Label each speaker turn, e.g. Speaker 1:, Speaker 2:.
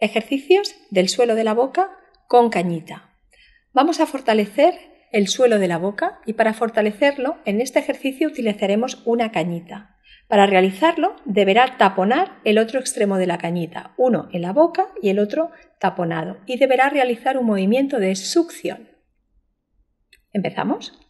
Speaker 1: Ejercicios del suelo de la boca con cañita. Vamos a fortalecer el suelo de la boca y para fortalecerlo en este ejercicio utilizaremos una cañita. Para realizarlo deberá taponar el otro extremo de la cañita, uno en la boca y el otro taponado, y deberá realizar un movimiento de succión. ¿Empezamos?